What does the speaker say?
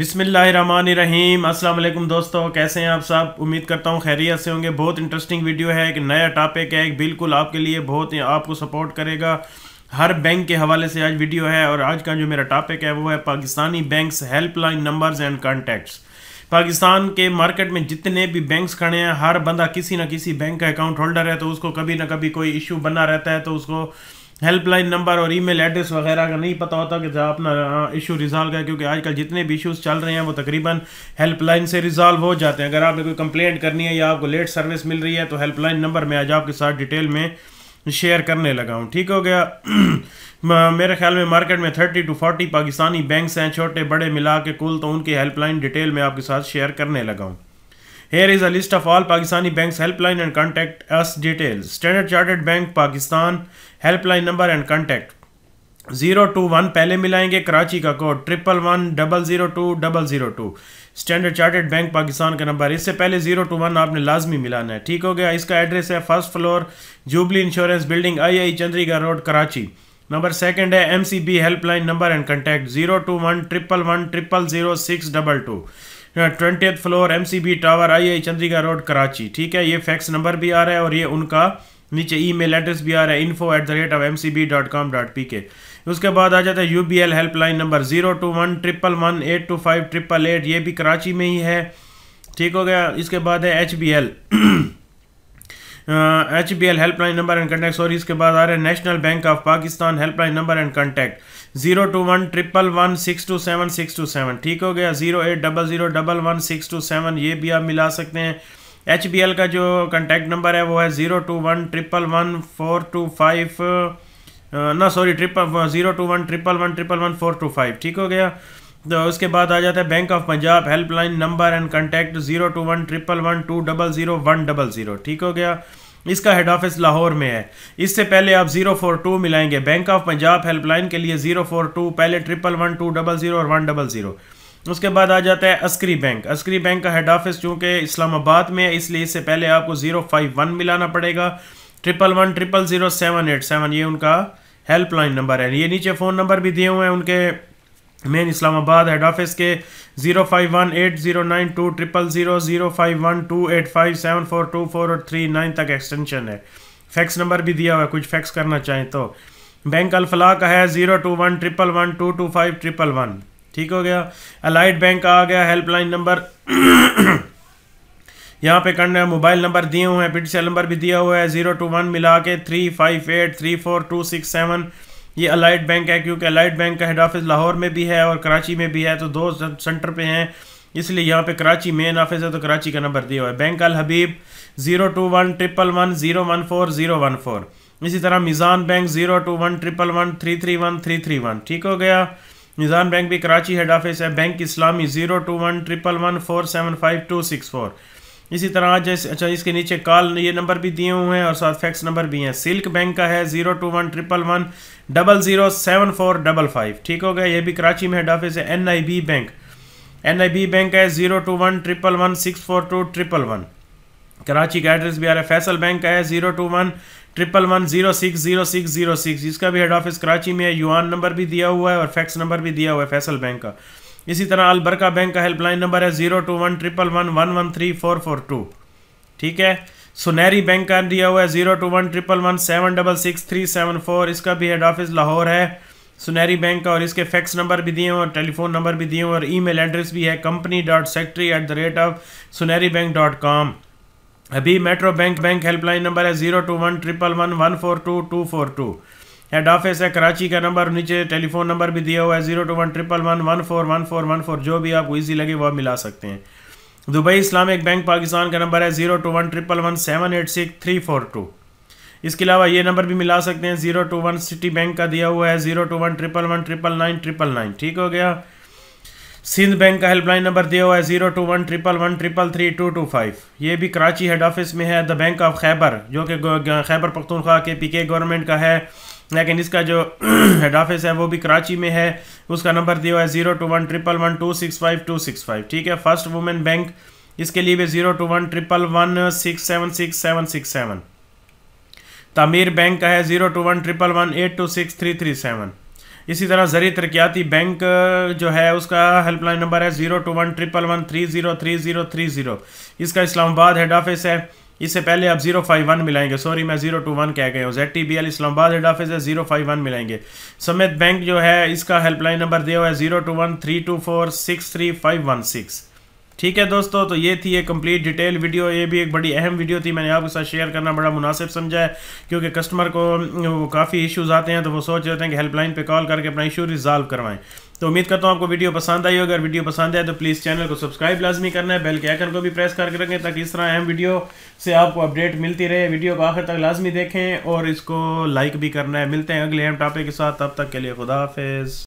बिसमीम अल्लाम दोस्तों कैसे हैं आप सब उम्मीद करता हूँ खैरियत से होंगे बहुत इंटरेस्टिंग वीडियो है एक नया टॉपिक है एक बिल्कुल आपके लिए बहुत आपको सपोर्ट करेगा हर बैंक के हवाले से आज वीडियो है और आज का जो मेरा टॉपिक है वो है Pakistani banks helpline numbers and contacts Pakistan के मार्केट में जितने भी बैंक्स खड़े हैं हर बंदा किसी ना किसी बैंक का अकाउंट होल्डर है तो उसको कभी ना कभी कोई इशू बना रहता है तो उसको हेल्पलाइन नंबर और ईमेल एड्रेस वगैरह का नहीं पता होता कि अपना इशू हाँ, रिजॉल्व है क्योंकि आजकल जितने भी इशूज़ चल रहे हैं वो तकरीबन हेल्पलाइन से रिजॉल्व हो जाते हैं अगर आपने कोई कंप्लेंट करनी है या आपको लेट सर्विस मिल रही है तो हेल्पलाइन नंबर मैं आज आपके साथ डिटेल में शेयर करने लगा हूँ ठीक हो गया मेरे ख्याल में मार्केट में thirty to forty Pakistani banks हैं छोटे बड़े मिला के कुल तो उनकी हेल्पलाइन डिटेल में आपके साथ शेयर करने लगा हूँ Here is a list of all Pakistani banks helpline and contact us details. Standard Chartered Bank Pakistan helpline number and contact. Zero two one पहले मिलाएंगे कराची का code triple one double zero two double zero two standard chartered bank Pakistan का number इससे पहले zero two one आपने लाजमी मिलाना है ठीक हो गया इसका एड्रेस है first floor Jubilee insurance building I I Chundrigar road Karachi number second है M C B helpline number and contact zero two one triple one triple zero six double two twenty floor M tower I I Chundrigar road Karachi ठीक है ये fax number भी आ रहा है और ये उनका नीचे ईमेल एड्रेस भी आ रहा है info at the rate of M C B dot com dot P K उसके बाद आ जाता है U B L helpline number zero two one triple one eight two five triple eight ये भी कराची में ही है ठीक हो गया इसके बाद है H B L H B L helpline number and contact sorry इसके बाद आ रहा है national bank of Pakistan helpline number and contact zero two one triple one six two seven six two seven ठीक हो गया zero eight double zero double one six two seven ये भी आप मिला सकते हैं एच बी एल का जो कॉन्टैक्ट नंबर है वो है zero two one triple one four two five ना sorry triple zero two one triple one triple one four two five ठीक हो गया तो उसके बाद आ जाता है bank of Punjab helpline number and contact zero two one triple one two double zero one double zero ठीक हो गया इसका हेड ऑफिस लाहौर में है इससे पहले आप जीरो फोर टू मिलाएंगे बैंक ऑफ पंजाब हेल्पलाइन के लिए जीरो फोर टू पहले triple one two double zero और वन डबल ज़ीरो उसके बाद आ जाता है अस्करी बैंक अस्करी बैंक का हेड ऑफिस चूँकि इस्लामाबाद में है इसलिए इससे पहले आपको ज़ीरो फाइव वन मिलाना पड़ेगा triple one triple zero seven eight seven ये उनका हेल्पलाइन नंबर है ये नीचे फ़ोन नंबर भी दिए हुए हैं उनके मेन इस्लामाबाद हेड ऑफिस के zero five one eight zero nine two triple zero zero five one two eight five seven four two four और थ्री नाइन तक एक्सटेंशन है फैक्स नंबर भी दिया हुआ है कुछ फैक्स करना चाहें तो बैंक अलफला का है zero two one triple one two two five triple one ठीक हो गया अलाइड बैंक का आ गया हेल्पलाइन नंबर यहाँ पे करना है मोबाइल नंबर दिए हुए हैं पी नंबर भी दिया हुआ है जीरो टू वन मिला के three five eight three four two six seven ये अलाइड बैंक है क्योंकि अलाइड बैंक का हेड ऑफिस लाहौर में भी है और कराची में भी है तो दो सेंटर पे हैं इसलिए यहाँ पे कराची मेन ऑफिस है तो कराची का नंबर दिया हुआ है bank Al Habib zero two one triple one zero one four zero one four इसी तरह Meezan bank zero two one triple one three three one three three one ठीक हो गया मिज़ान बैंक भी कराची हेड ऑफिस है bank Islami zero two one triple one four seven five two six four इसी तरह जैसे अच्छा इसके नीचे कॉल ये नंबर भी दिए हुए हैं और साथ फैक्स नंबर भी हैं सिल्क बैंक का है zero two one triple one double zero seven four double five ठीक हो गया ये भी कराची में हेड ऑफिस है N I B bank N I B bank है zero two one triple one six four two triple one Karachi का address भी आ रहा है फैसल बैंक का है zero two one triple one zero six zero six zero six इसका भी हेड ऑफिस कराची में है यूआन नंबर भी दिया हुआ है और फैक्स नंबर भी दिया हुआ है फैसल बैंक का इसी तरह अलबरका बैंक का हेल्पलाइन नंबर है zero two one triple one one one three four four two ठीक है सुनहरी बैंक का दिया हुआ है zero two one triple one seven double six three seven four इसका भी हेड ऑफिस लाहौर है सुनहरी बैंक का और इसके फैक्स नंबर भी दिए हैं और टेलीफोन नंबर भी दिए हैं और ईमेल एड्रेस भी है company dot secretary at the rate of Soneri bank dot com अभी metro bank bank helpline number है zero two one triple one one four two two four two head office है कराची का नंबर नीचे telephone number भी दिया हुआ है zero two one triple one one four one four one four जो भी आपको ईजी लगे वह मिला सकते हैं दुबई इस्लामिक बैंक पाकिस्तान का नंबर है zero two one triple one seven eight six three four two इसके अलावा ये नंबर भी मिला सकते हैं zero two one city bank का दिया हुआ है zero two one triple one triple nine triple nine ठीक हो गया सिंध बैंक का हेल्पलाइन नंबर दिया हुआ है zero two one triple one triple three two two five ये भी कराची हेड ऑफिस में है द बैंक ऑफ खैबर जो कि खैबर पख्तूनख्वा के पी के गवर्नमेंट का है लेकिन इसका जो हेड ऑफिस है वो भी कराची में है उसका नंबर दिया हुआ है zero two one triple one two six five two six five ठीक है फर्स्ट वुमेन बैंक इसके लिए भी zero two one triple one six seven six seven six seven Tameer bank का है zero two one triple one eight two six three three seven इसी तरह Zarai Taraqiati bank जो है उसका हेल्पलाइन नंबर है zero two one triple one three zero three zero three zero इसका Islamabad head office है इससे पहले आप जीरो फाइव वन मिलाएंगे सॉरी मैं जीरो टू वन कह गए हूँ Z T B L Islamabad head office है जीरो फाइव वन मिलाएंगे समेत बैंक जो है इसका हेल्पलाइन नंबर दिया हुआ है zero two one three two four six three five one six ठीक है दोस्तों तो ये थी ये कंप्लीट डिटेल वीडियो ये भी एक बड़ी अहम वीडियो थी मैंने आपके साथ शेयर करना बड़ा मुनासिब समझा है क्योंकि कस्टमर को वो काफ़ी इश्यूज़ आते हैं तो वो सोच रहे हैं कि हेल्पलाइन पे कॉल करके अपना इशू रिजॉल्व करवाएं तो उम्मीद करता हूँ आपको वीडियो पसंद आई हो अगर वीडियो पसंद आए तो प्लीज़ चैनल को सब्सक्राइब लाजमी करना है बेल के आइकन को भी प्रेस करके रखें ताकि इस तरह अहम वीडियो से आपको अपडेट मिलती रहे वीडियो को आखिर तक लाजमी देखें और इसको लाइक भी करना है मिलते हैं अगले अहम टॉपिक के साथ तब तक के लिए खुदा हाफिज़